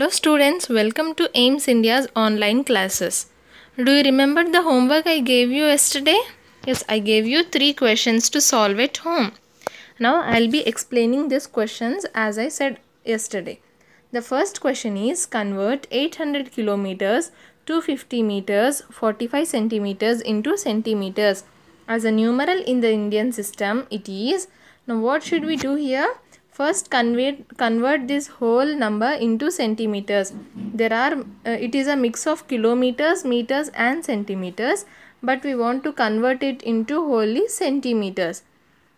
Hello students, welcome to AIMS India's online classes. Do you remember the homework I gave you yesterday? Yes, I gave you three questions to solve at home. Now I'll be explaining these questions as I said yesterday. The first question is convert 800 kilometers, 250 meters, 45 centimeters into centimeters. As a numeral in the Indian system, it is. Now what should we do here? First convert, convert this whole number into centimeters. There are, uh, it is a mix of kilometers, meters and centimeters. But we want to convert it into wholly centimeters.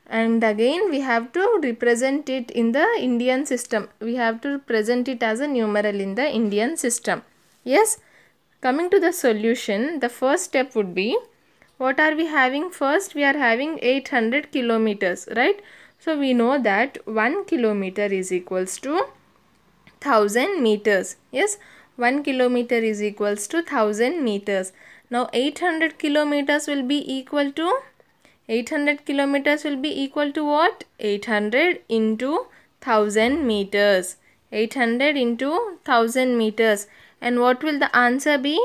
And again we have to represent it in the Indian system. We have to represent it as a numeral in the Indian system. Yes. Coming to the solution, the first step would be, what are we having first? We are having 800 kilometers, right? So we know that 1 kilometer is equals to 1000 meters. Yes, 1 kilometer is equals to 1000 meters. Now 800 kilometers will be equal to 800 kilometers will be equal to what? 800 into 1000 meters. 800 into 1000 meters. And what will the answer be?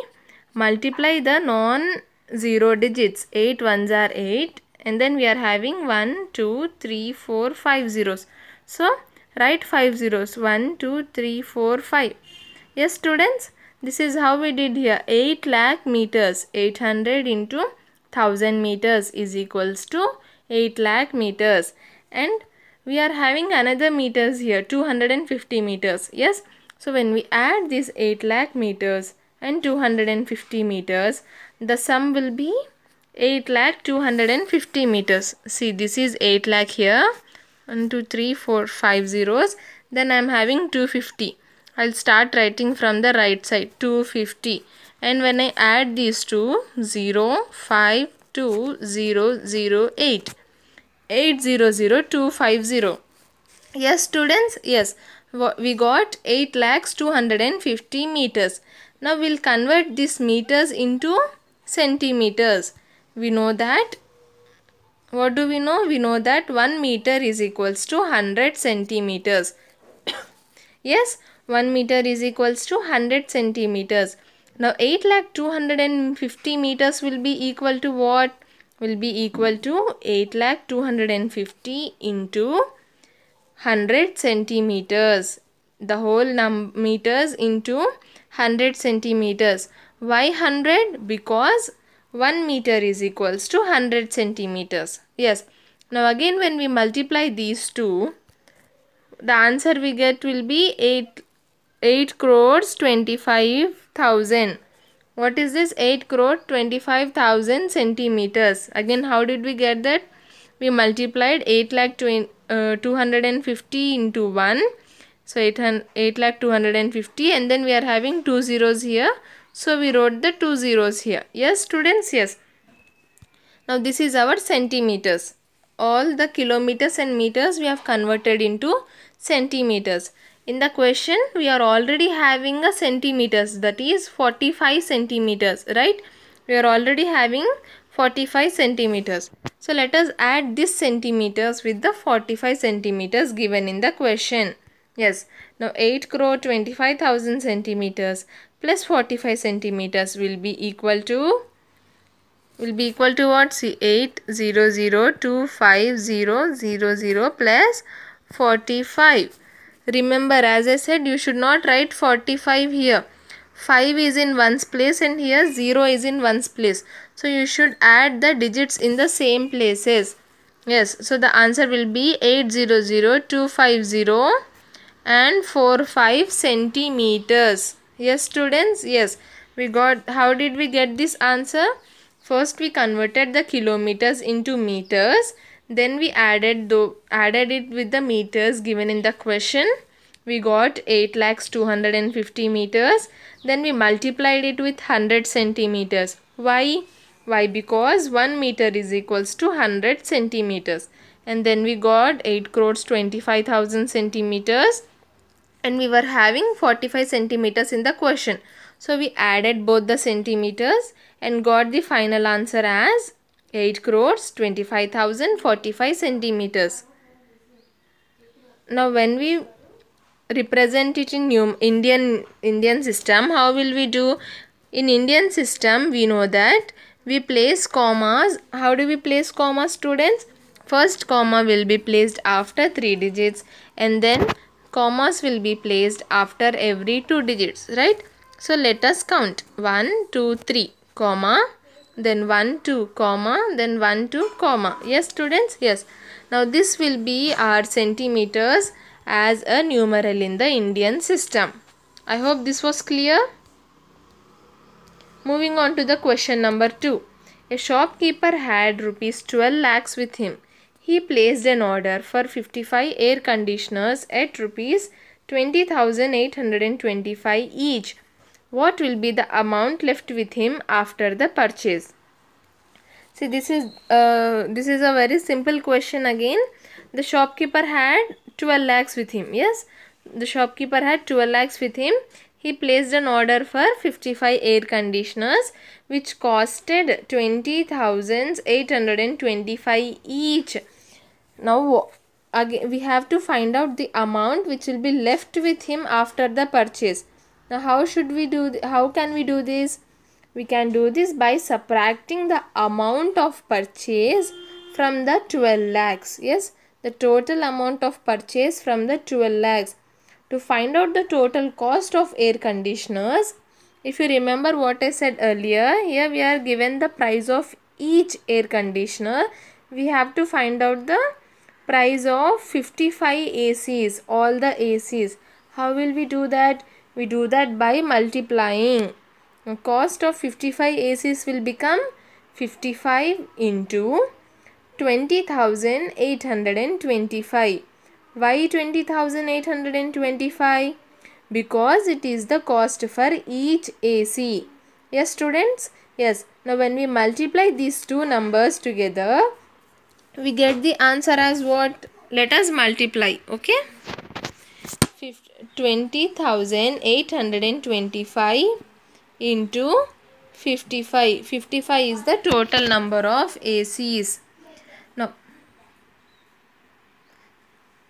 Multiply the non-zero digits. 8 ones are 8 and then we are having 1 2 3 4 5 zeros so write 5 zeros 1 2 3 4 5 yes students this is how we did here 8 lakh meters 800 into 1000 meters is equals to 8 lakh meters and we are having another meters here 250 meters yes so when we add these 8 lakh meters and 250 meters the sum will be 8 lakh 250 meters see this is 8 lakh here 1 2 3 4 5 zeros then i am having 250 i'll start writing from the right side 250 and when i add these two 0 5 2 0 0 8 8 0 0 2 5 0 yes students yes we got 8 lakhs 250 meters now we'll convert these meters into centimeters we know that what do we know? We know that 1 meter is equals to 100 centimeters. yes, 1 meter is equals to 100 centimeters. Now 8 lakh 250 meters will be equal to what? Will be equal to 8 lakh 250 into 100 centimeters. The whole num meters into 100 centimeters. Why 100? Because 1 meter is equals to 100 centimeters. Yes. Now again when we multiply these two, the answer we get will be 8, 8 crores 25,000. What is this? 8 crore 25,000 centimeters. Again how did we get that? We multiplied 8 lakh uh, 250 into 1. So 8, 8 lakh 250 and then we are having two zeros here. So we wrote the two zeros here. Yes students, yes. Now this is our centimeters. All the kilometers and meters we have converted into centimeters. In the question, we are already having a centimeters that is 45 centimeters, right? We are already having 45 centimeters. So let us add this centimeters with the 45 centimeters given in the question. Yes, now 8 crore 25,000 centimeters plus 45 centimeters will be equal to will be equal to what see 8002500 plus 45 remember as i said you should not write 45 here 5 is in one's place and here 0 is in one's place so you should add the digits in the same places yes so the answer will be 800250 and 45 centimeters Yes students, yes. We got, how did we get this answer? First we converted the kilometers into meters. Then we added, the, added it with the meters given in the question we got 8 lakhs 250 meters then we multiplied it with 100 centimeters why why because 1 meter is equals to 100 centimeters and then we got 8 crores 25000 centimeters and we were having 45 centimeters in the question. So we added both the centimeters and got the final answer as 8 crores 25,045 centimeters. Now when we represent it in Indian, Indian system, how will we do? In Indian system, we know that we place commas. How do we place commas students? First comma will be placed after 3 digits and then commas will be placed after every two digits, right? So let us count 1, 2, 3, comma, then 1, 2, comma, then 1, 2, comma. Yes, students? Yes. Now this will be our centimeters as a numeral in the Indian system. I hope this was clear. Moving on to the question number 2. A shopkeeper had rupees 12 lakhs with him he placed an order for 55 air conditioners at rupees 20,825 each. What will be the amount left with him after the purchase? See, this is uh, this is a very simple question again. The shopkeeper had 12 lakhs with him. Yes, the shopkeeper had 12 lakhs with him. He placed an order for 55 air conditioners which costed 20,825 each. Now again we have to find out the amount which will be left with him after the purchase. Now how should we do, how can we do this? We can do this by subtracting the amount of purchase from the 12 lakhs. Yes, the total amount of purchase from the 12 lakhs. To find out the total cost of air conditioners, if you remember what I said earlier, here we are given the price of each air conditioner. We have to find out the price of 55 ACs, all the ACs. How will we do that? We do that by multiplying. The cost of 55 ACs will become 55 into 20,825. Why 20,825? Because it is the cost for each AC. Yes, students? Yes. Now, when we multiply these two numbers together, we get the answer as what let us multiply okay 20825 into 55 55 is the total number of ACs now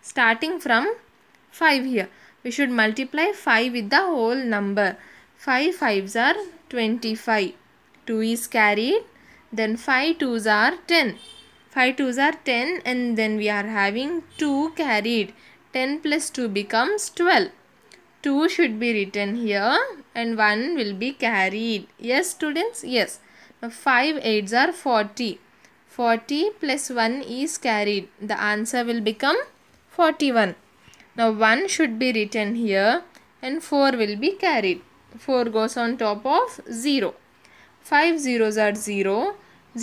starting from 5 here we should multiply 5 with the whole number 5 5s are 25 2 is carried then 5 2s are 10 5 2s are 10 and then we are having 2 carried. 10 plus 2 becomes 12. 2 should be written here and 1 will be carried. Yes students? Yes. Now 5 8s are 40. 40 plus 1 is carried. The answer will become 41. Now 1 should be written here and 4 will be carried. 4 goes on top of 0. 5 zeros are 0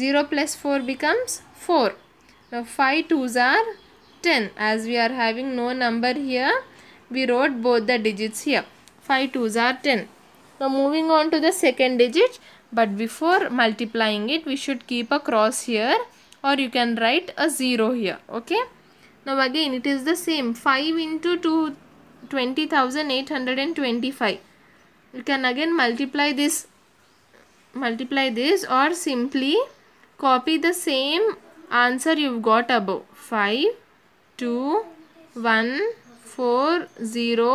0 plus 4 becomes 4. Now 5 2's are 10. As we are having no number here, we wrote both the digits here. 5 2's are 10. Now moving on to the second digit. But before multiplying it, we should keep a cross here or you can write a 0 here. Okay. Now again it is the same 5 into 2 20,825. You can again multiply this multiply this or simply Copy the same answer you've got above. 5, 2, 1, 4, 0,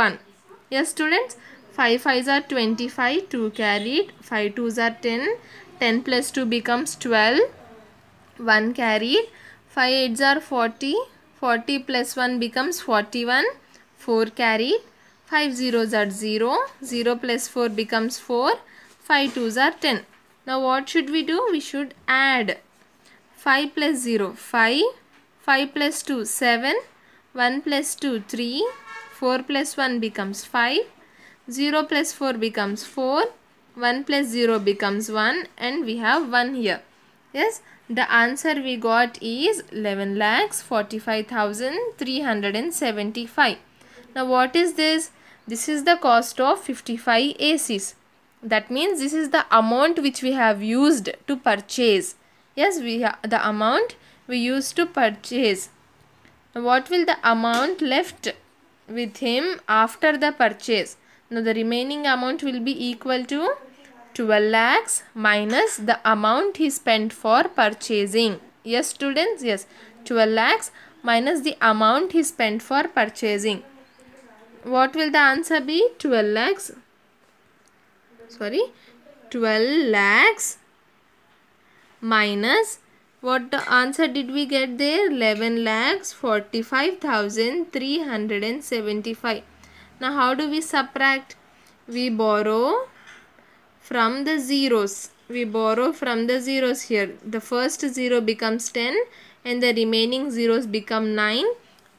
1. Yes, students? 5 5s are 25, 2 carried, 5 2s are 10, 10 plus 2 becomes 12, 1 carried, 5 8s are 40, 40 plus 1 becomes 41, 4 carried, 5 zeros are 0, 0 plus 4 becomes 4, 5 2s are 10. Now what should we do? We should add 5 plus 0, 5, 5 plus 2, 7, 1 plus 2, 3, 4 plus 1 becomes 5, 0 plus 4 becomes 4, 1 plus 0 becomes 1 and we have 1 here. Yes, the answer we got is 11 lakhs 45,375. Now what is this? This is the cost of 55 ACs that means this is the amount which we have used to purchase yes we the amount we used to purchase what will the amount left with him after the purchase now the remaining amount will be equal to 12 lakhs minus the amount he spent for purchasing yes students yes 12 lakhs minus the amount he spent for purchasing what will the answer be 12 lakhs sorry 12 lakhs minus what the answer did we get there 11 lakhs 45375 now how do we subtract we borrow from the zeros we borrow from the zeros here the first zero becomes 10 and the remaining zeros become 9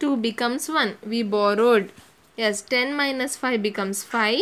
2 becomes 1 we borrowed yes 10 minus 5 becomes 5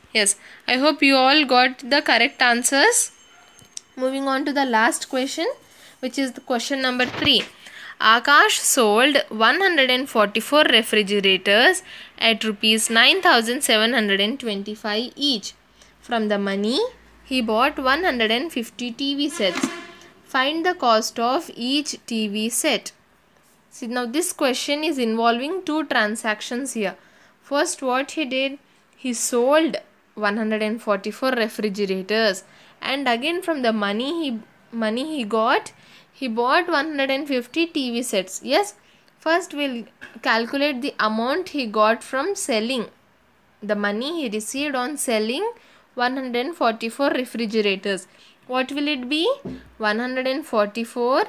Yes, I hope you all got the correct answers. Moving on to the last question, which is the question number 3. Akash sold 144 refrigerators at rupees 9725 each. From the money, he bought 150 TV sets. Find the cost of each TV set. See now this question is involving two transactions here. First what he did, he sold 144 refrigerators and again from the money he money he got he bought 150 tv sets yes first we'll calculate the amount he got from selling the money he received on selling 144 refrigerators what will it be 144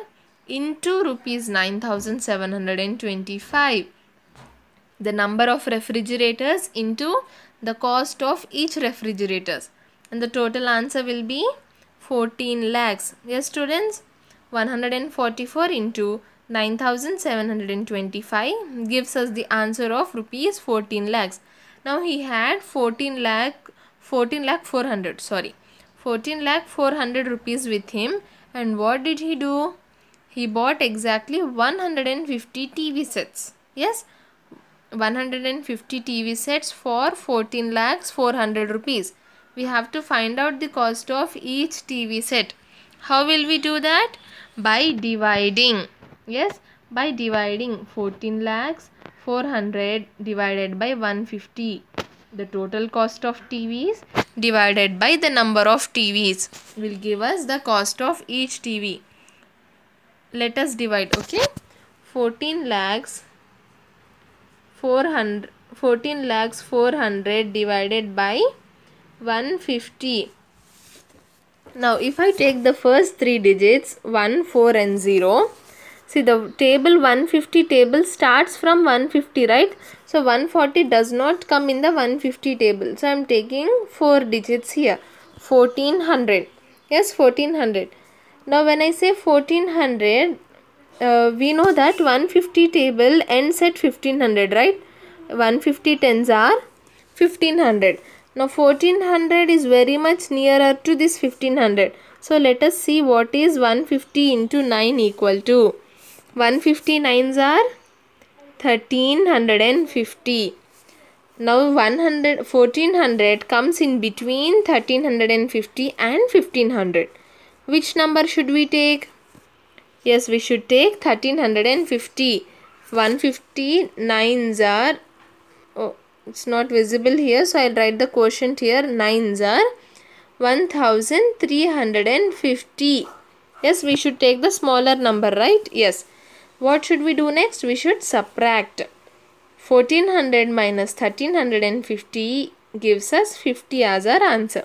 into rupees 9725 the number of refrigerators into the cost of each refrigerators and the total answer will be 14 lakhs. Yes students 144 into 9725 gives us the answer of rupees 14 lakhs. Now he had 14 lakh 14 lakh 400 sorry 14 lakh 400 rupees with him and what did he do? He bought exactly 150 TV sets. Yes. 150 TV sets for 14 lakhs 400 rupees. We have to find out the cost of each TV set. How will we do that? By dividing. Yes, by dividing 14 lakhs 400 divided by 150. The total cost of TVs divided by the number of TVs will give us the cost of each TV. Let us divide, okay? 14 lakhs 400 14 lakhs 400 divided by 150 now if I take the first three digits 1 4 and 0 see the table 150 table starts from 150 right so 140 does not come in the 150 table so I am taking 4 digits here 1400 yes 1400 now when I say 1400 uh, we know that 150 table ends at 1500 right 150 tens are 1500 now 1400 is very much nearer to this 1500 so let us see what is 150 into 9 equal to 150 nines are 1350 now 100 1400 comes in between 1350 and 1500 which number should we take Yes, we should take 1350. fifty. One fifty nines are, oh, it's not visible here. So, I'll write the quotient here. Nines are 1350. Yes, we should take the smaller number, right? Yes. What should we do next? We should subtract. 1400 minus 1350 gives us 50 as our answer.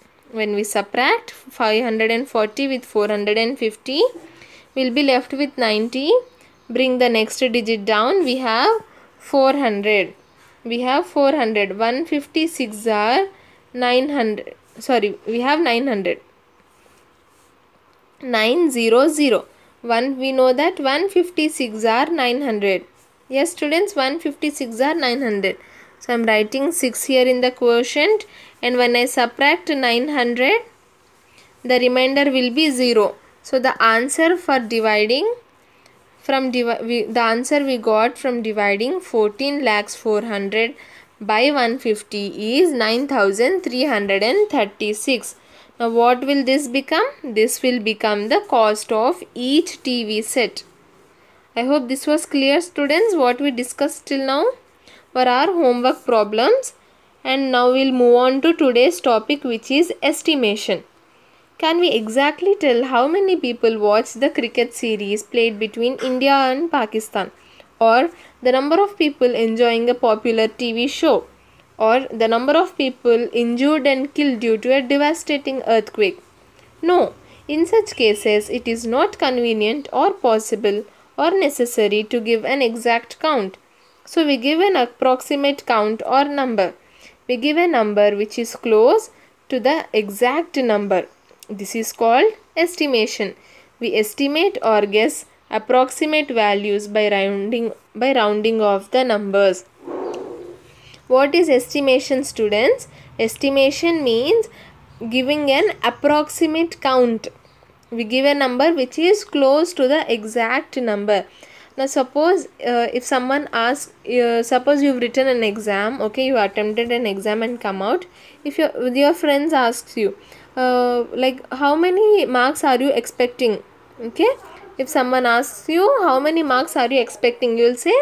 when we subtract 540 with 450 we'll be left with 90 bring the next digit down we have 400 we have 400 156 are 900 sorry we have 900 900 1 we know that 156 are 900 yes students 156 are 900 so i'm writing 6 here in the quotient and when I subtract 900 the remainder will be 0. So the answer for dividing from divi the answer we got from dividing 14 lakhs 400 by 150 is 9336. Now what will this become? This will become the cost of each TV set. I hope this was clear students what we discussed till now. For our homework problems, and now we'll move on to today's topic which is estimation. Can we exactly tell how many people watched the cricket series played between India and Pakistan or the number of people enjoying a popular TV show or the number of people injured and killed due to a devastating earthquake? No, in such cases it is not convenient or possible or necessary to give an exact count. So we give an approximate count or number we give a number which is close to the exact number. This is called estimation. We estimate or guess approximate values by rounding by rounding off the numbers. What is estimation students? Estimation means giving an approximate count. We give a number which is close to the exact number now suppose uh, if someone asks uh, suppose you've written an exam okay you attempted an exam and come out if your your friends asks you uh, like how many marks are you expecting okay if someone asks you how many marks are you expecting you'll say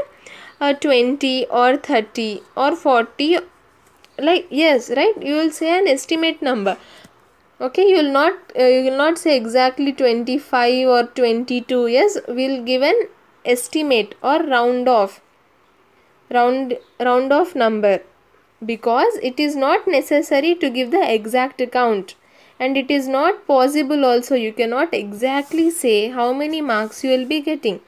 uh, 20 or 30 or 40 like yes right you will say an estimate number okay you will not uh, you will not say exactly 25 or 22 yes we'll give an estimate or round off round round off number because it is not necessary to give the exact count and it is not possible also you cannot exactly say how many marks you will be getting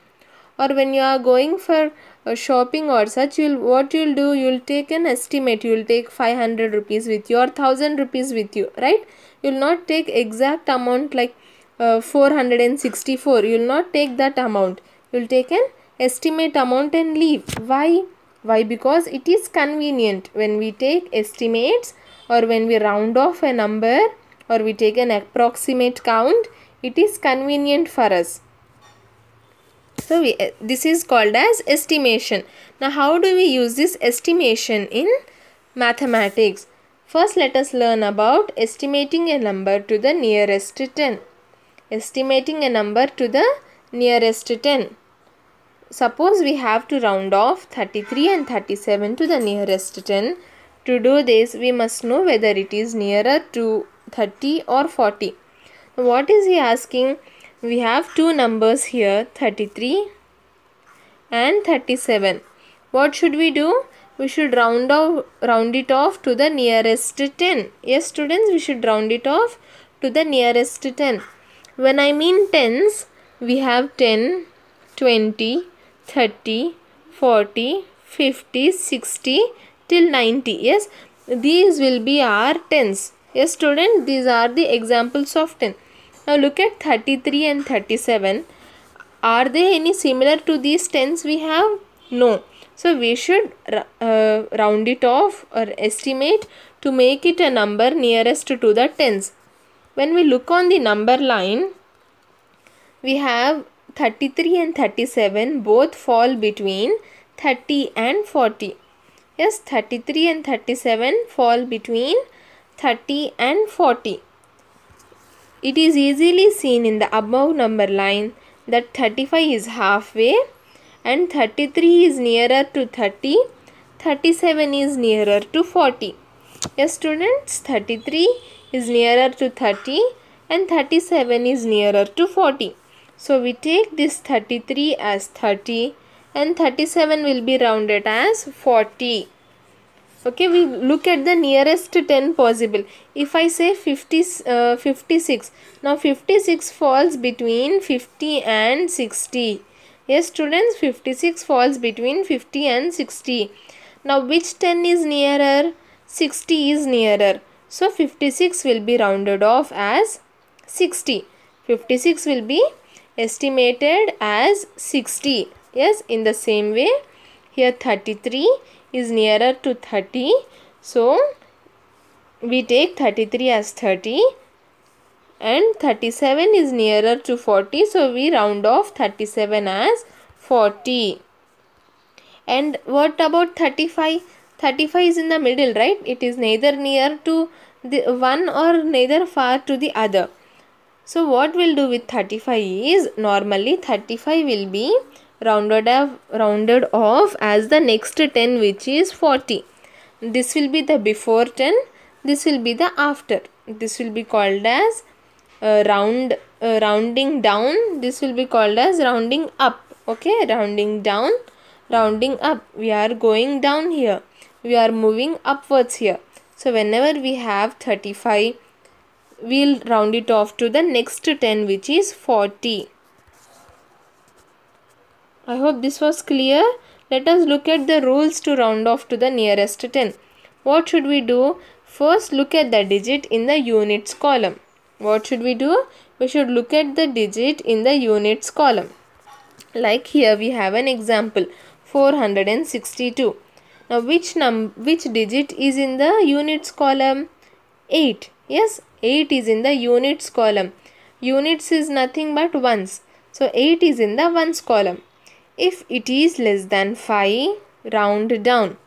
or when you are going for shopping or such you'll what you'll do you'll take an estimate you'll take 500 rupees with you or 1000 rupees with you right you'll not take exact amount like uh, 464 you'll not take that amount will take an estimate amount and leave. Why? Why? Because it is convenient when we take estimates or when we round off a number or we take an approximate count, it is convenient for us. So, we, eh, this is called as estimation. Now, how do we use this estimation in mathematics? First, let us learn about estimating a number to the nearest 10. Estimating a number to the nearest 10. Suppose we have to round off 33 and 37 to the nearest 10. To do this, we must know whether it is nearer to 30 or 40. What is he asking? We have two numbers here 33 and 37. What should we do? We should round, off, round it off to the nearest 10. Yes students, we should round it off to the nearest 10. When I mean tens, we have 10, 20, 30, 40, 50, 60 till 90. Yes, these will be our tens. Yes, student, these are the examples of 10. Now look at 33 and 37. Are they any similar to these tens we have? No. So we should uh, round it off or estimate to make it a number nearest to the tens. When we look on the number line, we have 33 and 37 both fall between 30 and 40. Yes, 33 and 37 fall between 30 and 40. It is easily seen in the above number line that 35 is halfway and 33 is nearer to 30, 37 is nearer to 40. Yes, students, 33 is nearer to 30 and 37 is nearer to 40. So we take this 33 as 30 and 37 will be rounded as 40. Okay, we look at the nearest 10 possible. If I say 50, uh, 56, now 56 falls between 50 and 60. Yes, students, 56 falls between 50 and 60. Now, which 10 is nearer? 60 is nearer. So, 56 will be rounded off as 60. 56 will be estimated as 60 yes in the same way here 33 is nearer to 30 so we take 33 as 30 and 37 is nearer to 40 so we round off 37 as 40 and what about 35 35 is in the middle right it is neither near to the one or neither far to the other so what we'll do with 35 is normally 35 will be rounded off, rounded off as the next 10 which is 40. This will be the before 10, this will be the after. This will be called as uh, round uh, rounding down. This will be called as rounding up. Okay, rounding down, rounding up. We are going down here. We are moving upwards here. So whenever we have 35 we'll round it off to the next 10 which is 40. I hope this was clear. Let us look at the rules to round off to the nearest 10. What should we do? First look at the digit in the units column. What should we do? We should look at the digit in the units column. Like here we have an example 462. Now which num which digit is in the units column? 8. Yes, 8 is in the units column. Units is nothing but ones. So 8 is in the ones column. If it is less than 5, round down.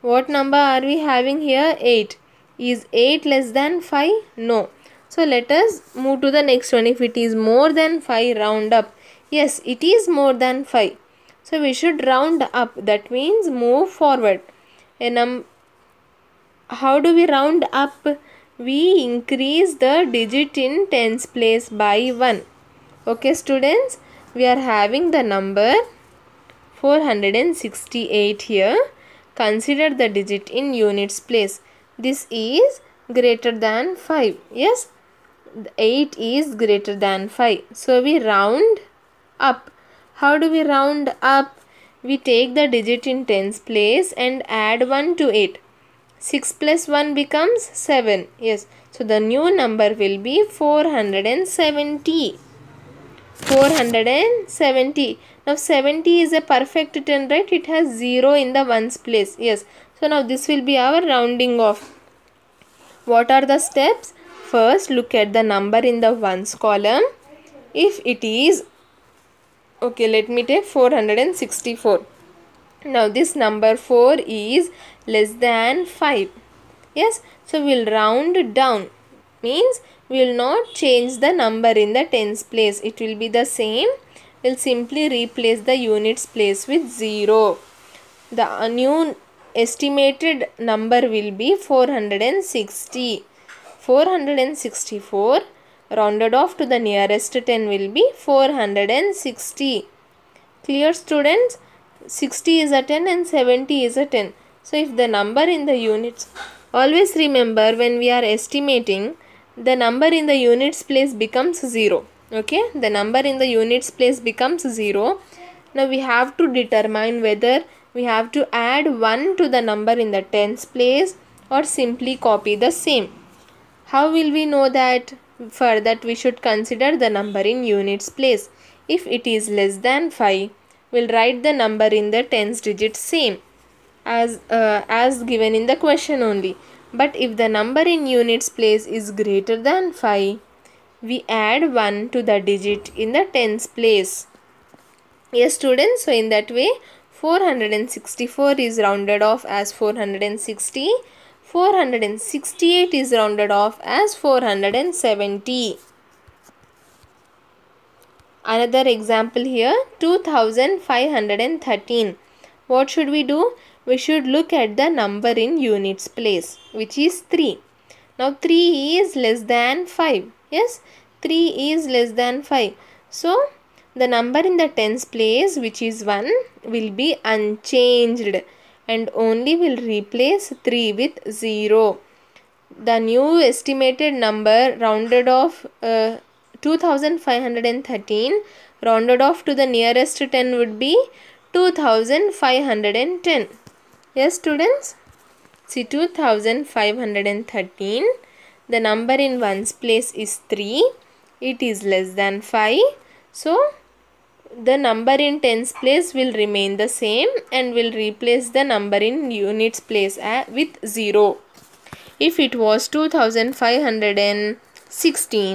What number are we having here? 8. Is 8 less than 5? No. So let us move to the next one. If it is more than 5, round up. Yes, it is more than 5. So we should round up. That means move forward. A num how do we round up? we increase the digit in tens place by 1. Okay students, we are having the number 468 here. Consider the digit in units place. This is greater than 5. Yes, 8 is greater than 5. So we round up. How do we round up? We take the digit in tens place and add 1 to it 6 plus 1 becomes 7. Yes. So, the new number will be 470. 470. Now, 70 is a perfect 10, right? It has 0 in the ones place. Yes. So, now this will be our rounding off. What are the steps? First, look at the number in the ones column. If it is, okay, let me take 464 now this number 4 is less than 5 yes so we'll round down means we'll not change the number in the tens place it will be the same we'll simply replace the units place with 0 the uh, new estimated number will be 460 464 rounded off to the nearest 10 will be 460 clear students 60 is a 10 and 70 is a 10. So if the number in the units, always remember when we are estimating, the number in the units place becomes 0. Okay, the number in the units place becomes 0. Now we have to determine whether we have to add 1 to the number in the tens place or simply copy the same. How will we know that? For that we should consider the number in units place if it is less than 5 will write the number in the tens digit same as uh, as given in the question only but if the number in units place is greater than 5 we add 1 to the digit in the tens place yes students so in that way 464 is rounded off as 460 468 is rounded off as 470 Another example here 2513. What should we do? We should look at the number in units place which is 3. Now 3 is less than 5. Yes, 3 is less than 5. So the number in the tens place which is 1 will be unchanged and only will replace 3 with 0. The new estimated number rounded off uh, 2513 rounded off to the nearest 10 would be 2510 yes students see 2513 the number in ones place is 3 it is less than 5 so the number in tens place will remain the same and will replace the number in units place uh, with 0 if it was 2516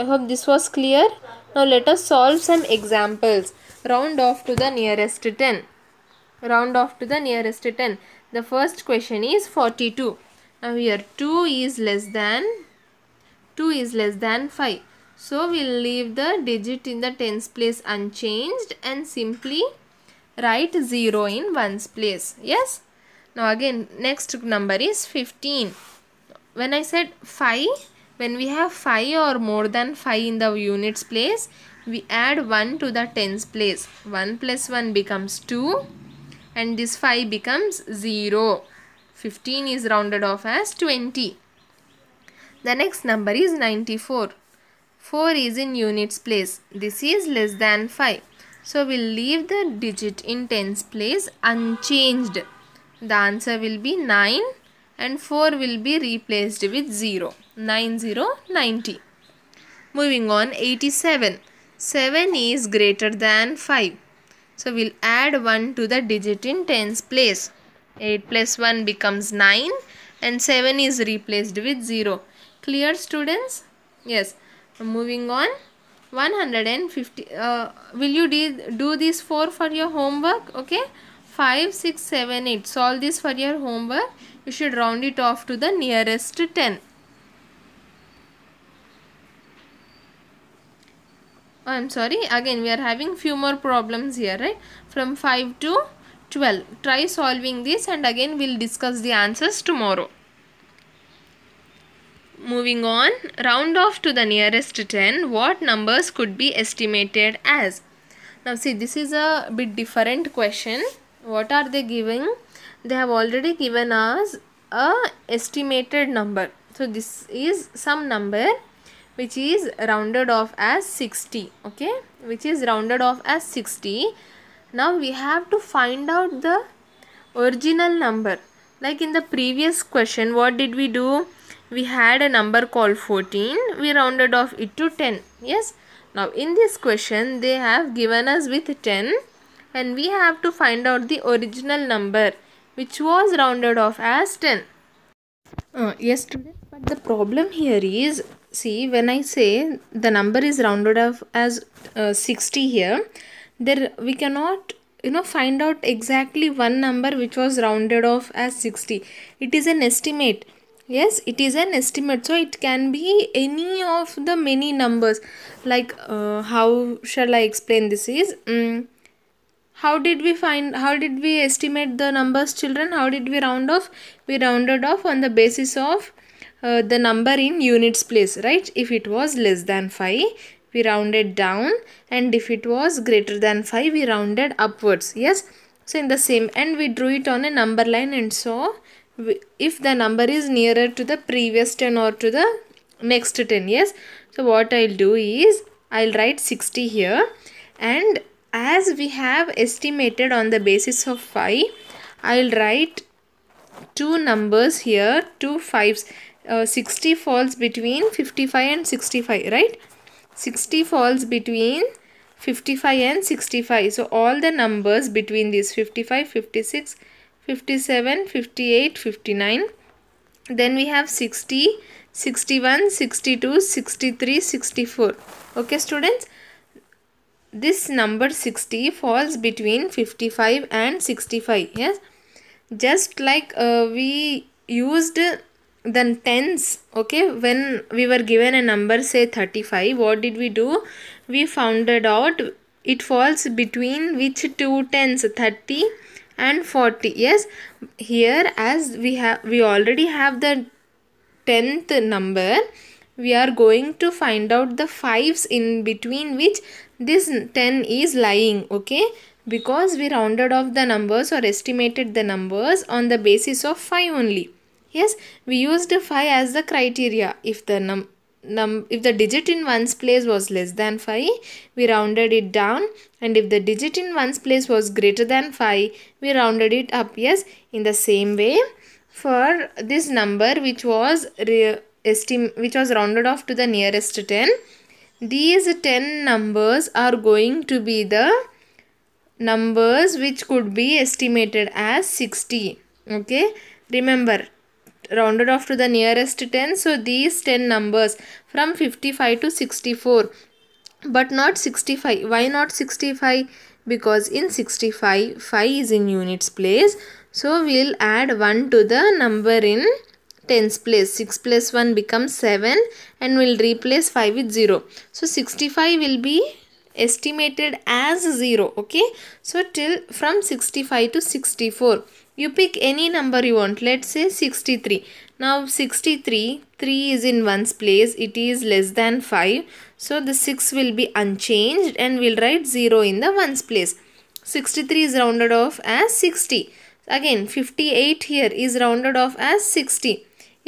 I hope this was clear. Now let us solve some examples. Round off to the nearest 10. Round off to the nearest 10. The first question is 42. Now here 2 is less than 2 is less than 5. So we'll leave the digit in the tens place unchanged and simply write 0 in ones place. Yes. Now again next number is 15. When I said 5 when we have 5 or more than 5 in the units place, we add 1 to the tens place. 1 plus 1 becomes 2 and this 5 becomes 0. 15 is rounded off as 20. The next number is 94. 4 is in units place. This is less than 5. So we'll leave the digit in tens place unchanged. The answer will be 9 and 4 will be replaced with 0. 9 0 90. Moving on 87. 7 is greater than 5. So we'll add 1 to the digit in tens place. 8 plus 1 becomes 9 and 7 is replaced with 0. Clear students? Yes. Moving on. 150. Uh, will you do these 4 for your homework? Okay. 5, 6, 7, 8. Solve this for your homework you should round it off to the nearest 10. I am sorry again we are having few more problems here right from 5 to 12. Try solving this and again we will discuss the answers tomorrow. Moving on, round off to the nearest 10, what numbers could be estimated as? Now see, this is a bit different question. What are they giving? they have already given us a estimated number so this is some number which is rounded off as 60 okay which is rounded off as 60 now we have to find out the original number like in the previous question what did we do we had a number called 14 we rounded off it to 10 yes now in this question they have given us with 10 and we have to find out the original number which was rounded off as 10. Uh, yes but the problem here is, see when I say the number is rounded off as uh, 60 here, there we cannot you know find out exactly one number which was rounded off as 60. It is an estimate yes it is an estimate so it can be any of the many numbers like uh, how shall i explain this is um, how did we find how did we estimate the numbers children how did we round off we rounded off on the basis of uh, the number in units place right if it was less than 5 we rounded down and if it was greater than 5 we rounded upwards yes so in the same and we drew it on a number line and so we, if the number is nearer to the previous 10 or to the next 10 yes so what I'll do is I'll write 60 here and as we have estimated on the basis of 5 I'll write two numbers here two fives uh, 60 falls between 55 and 65 right 60 falls between 55 and 65 so all the numbers between these 55 56 57 58 59 then we have 60 61 62 63 64 okay students this number 60 falls between 55 and 65 yes just like uh, we used the tens okay when we were given a number say 35 what did we do we found it out it falls between which two tens 30 and 40 yes here as we have we already have the 10th number we are going to find out the fives in between which this 10 is lying okay because we rounded off the numbers or estimated the numbers on the basis of 5 only yes we used 5 as the criteria if the num num if the digit in ones place was less than 5 we rounded it down and if the digit in ones place was greater than 5 we rounded it up yes in the same way for this number which was estim which was rounded off to the nearest 10 these 10 numbers are going to be the numbers which could be estimated as 60. Okay. Remember, rounded off to the nearest 10. So, these 10 numbers from 55 to 64. But not 65. Why not 65? Because in 65, 5 is in units place. So, we will add 1 to the number in tens place 6 plus 1 becomes 7 and we'll replace 5 with 0 so 65 will be estimated as 0 okay so till from 65 to 64 you pick any number you want let's say 63 now 63 3 is in one's place it is less than 5 so the 6 will be unchanged and we'll write 0 in the one's place 63 is rounded off as 60 again 58 here is rounded off as 60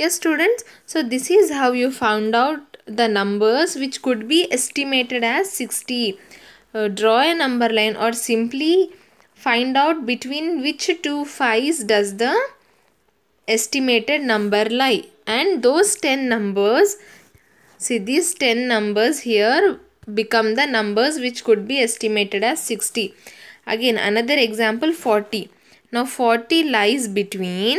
Yes students, so this is how you found out the numbers which could be estimated as 60. Uh, draw a number line or simply find out between which two does the estimated number lie and those 10 numbers see these 10 numbers here become the numbers which could be estimated as 60 again another example 40 now 40 lies between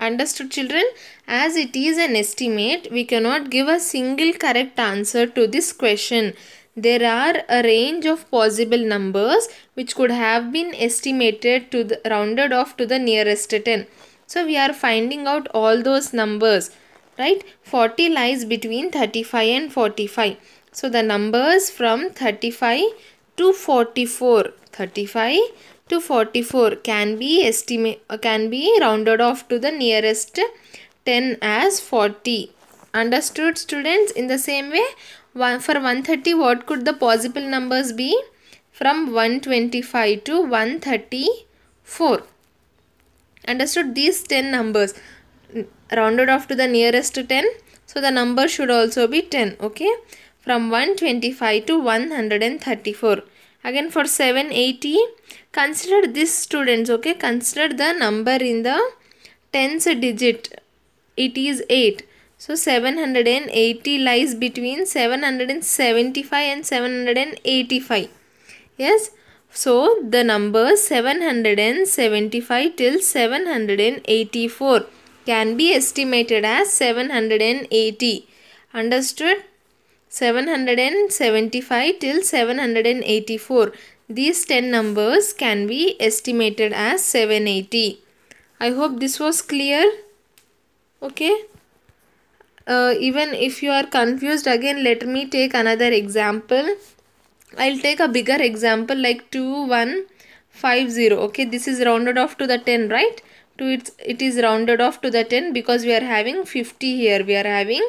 Understood children? As it is an estimate, we cannot give a single correct answer to this question. There are a range of possible numbers which could have been estimated to the, rounded off to the nearest 10. So we are finding out all those numbers, right? 40 lies between 35 and 45. So the numbers from 35 to 44, 35 to 44 can be estimate uh, can be rounded off to the nearest 10 as 40 understood students in the same way one, for 130 what could the possible numbers be from 125 to 134 understood these 10 numbers rounded off to the nearest 10 so the number should also be 10 okay from 125 to 134 again for 780 consider this students okay consider the number in the tens digit it is 8 so 780 lies between 775 and 785 yes so the number 775 till 784 can be estimated as 780 understood 775 till 784. These 10 numbers can be estimated as 780. I hope this was clear. Okay. Uh, even if you are confused again, let me take another example. I'll take a bigger example like 2150. Okay, this is rounded off to the 10, right? To its, it is rounded off to the 10 because we are having 50 here. We are having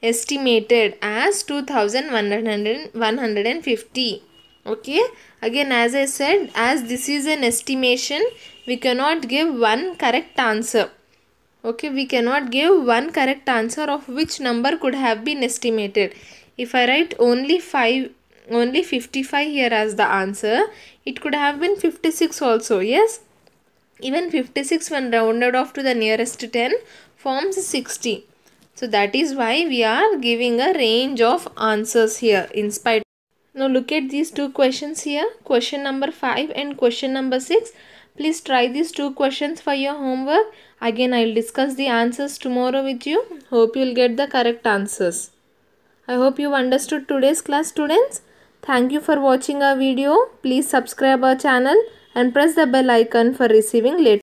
estimated as 2150 okay again as i said as this is an estimation we cannot give one correct answer okay we cannot give one correct answer of which number could have been estimated if i write only 5 only 55 here as the answer it could have been 56 also yes even 56 when rounded off to the nearest 10 forms 60 so that is why we are giving a range of answers here in spite. Now look at these two questions here. Question number 5 and question number 6. Please try these two questions for your homework. Again I will discuss the answers tomorrow with you. Hope you will get the correct answers. I hope you understood today's class students. Thank you for watching our video. Please subscribe our channel and press the bell icon for receiving later.